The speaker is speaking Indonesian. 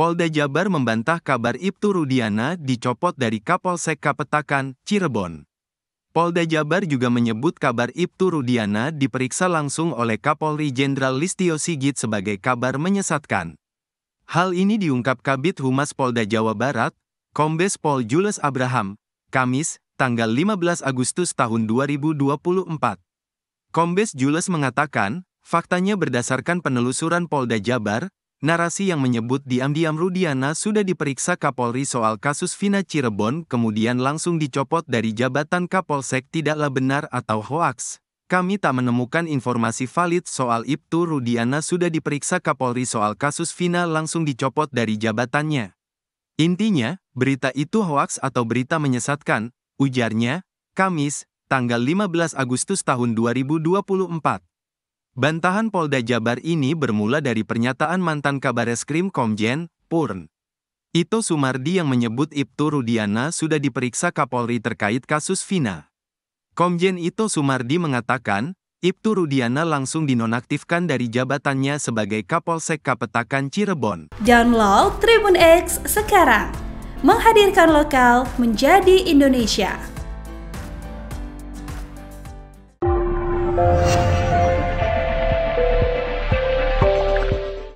Polda Jabar membantah kabar Ibtu Rudiana dicopot dari Kapolsek Kapetakan, Cirebon. Polda Jabar juga menyebut kabar Ibtu Rudiana diperiksa langsung oleh Kapolri Jenderal Listio Sigit sebagai kabar menyesatkan. Hal ini diungkap Kabit Humas Polda Jawa Barat, Kombes Pol Jules Abraham, Kamis, tanggal 15 Agustus tahun 2024. Kombes Jules mengatakan, faktanya berdasarkan penelusuran Polda Jabar, Narasi yang menyebut diam-diam Rudiana sudah diperiksa Kapolri soal kasus Vina Cirebon kemudian langsung dicopot dari jabatan Kapolsek tidaklah benar atau hoaks. Kami tak menemukan informasi valid soal Ibtu Rudiana sudah diperiksa Kapolri soal kasus Vina langsung dicopot dari jabatannya. Intinya, berita itu hoaks atau berita menyesatkan, ujarnya, Kamis, tanggal 15 Agustus tahun 2024. Bantahan Polda Jabar ini bermula dari pernyataan mantan kabar eskrim Komjen, Purn. Ito Sumardi yang menyebut Ibtu Rudiana sudah diperiksa Kapolri terkait kasus Vina. Komjen Ito Sumardi mengatakan, Ibtu Rudiana langsung dinonaktifkan dari jabatannya sebagai Kapolsek Kapetakan Cirebon. Download Tribun X sekarang. Menghadirkan lokal menjadi Indonesia.